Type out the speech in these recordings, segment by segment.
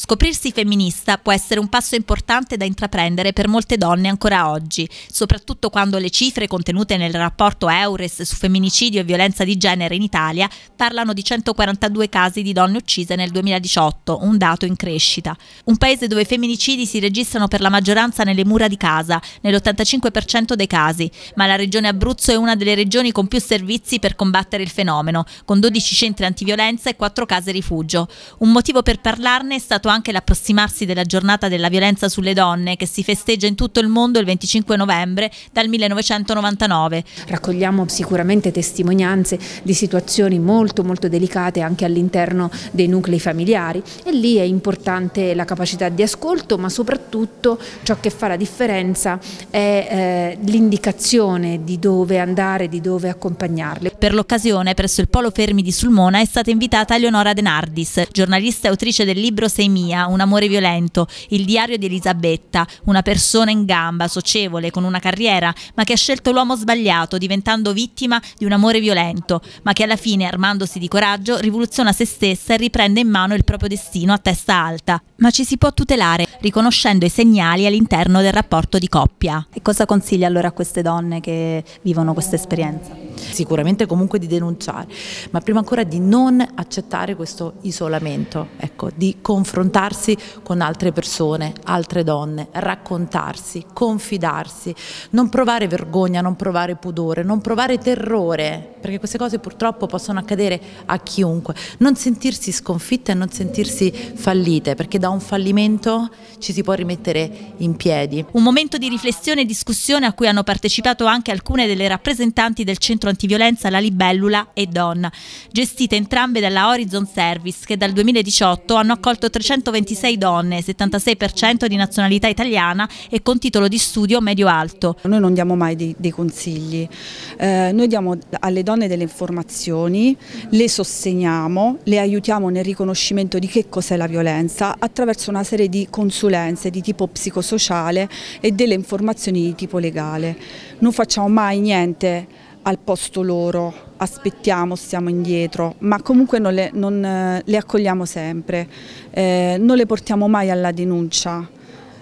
Scoprirsi femminista può essere un passo importante da intraprendere per molte donne ancora oggi, soprattutto quando le cifre contenute nel rapporto Eures su femminicidio e violenza di genere in Italia parlano di 142 casi di donne uccise nel 2018, un dato in crescita. Un paese dove i femminicidi si registrano per la maggioranza nelle mura di casa, nell'85% dei casi, ma la regione Abruzzo è una delle regioni con più servizi per combattere il fenomeno, con 12 centri antiviolenza e 4 case rifugio. Un motivo per parlarne è stato segnato anche l'approssimarsi della giornata della violenza sulle donne che si festeggia in tutto il mondo il 25 novembre dal 1999. Raccogliamo sicuramente testimonianze di situazioni molto molto delicate anche all'interno dei nuclei familiari e lì è importante la capacità di ascolto ma soprattutto ciò che fa la differenza è eh, l'indicazione di dove andare, di dove accompagnarle. Per l'occasione presso il Polo Fermi di Sulmona è stata invitata Eleonora Denardis, giornalista e autrice del libro Sei mia, un amore violento, il diario di Elisabetta, una persona in gamba, socievole, con una carriera, ma che ha scelto l'uomo sbagliato, diventando vittima di un amore violento, ma che alla fine, armandosi di coraggio, rivoluziona se stessa e riprende in mano il proprio destino a testa alta ma ci si può tutelare riconoscendo i segnali all'interno del rapporto di coppia. E cosa consiglia allora a queste donne che vivono questa esperienza? Sicuramente comunque di denunciare, ma prima ancora di non accettare questo isolamento, ecco, di confrontarsi con altre persone, altre donne, raccontarsi, confidarsi, non provare vergogna, non provare pudore, non provare terrore, perché queste cose purtroppo possono accadere a chiunque, non sentirsi sconfitte e non sentirsi fallite, perché da da un fallimento ci si può rimettere in piedi. Un momento di riflessione e discussione a cui hanno partecipato anche alcune delle rappresentanti del centro antiviolenza La Libellula e Donna, gestite entrambe dalla Horizon Service che dal 2018 hanno accolto 326 donne, 76% di nazionalità italiana e con titolo di studio medio-alto. Noi non diamo mai dei, dei consigli, eh, noi diamo alle donne delle informazioni, le sosteniamo, le aiutiamo nel riconoscimento di che cos'è la violenza, attraverso una serie di consulenze di tipo psicosociale e delle informazioni di tipo legale. Non facciamo mai niente al posto loro, aspettiamo, stiamo indietro, ma comunque non le, non, eh, le accogliamo sempre, eh, non le portiamo mai alla denuncia,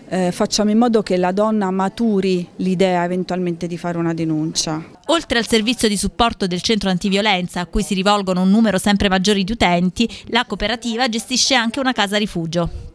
eh, facciamo in modo che la donna maturi l'idea eventualmente di fare una denuncia. Oltre al servizio di supporto del centro antiviolenza, a cui si rivolgono un numero sempre maggiore di utenti, la cooperativa gestisce anche una casa rifugio.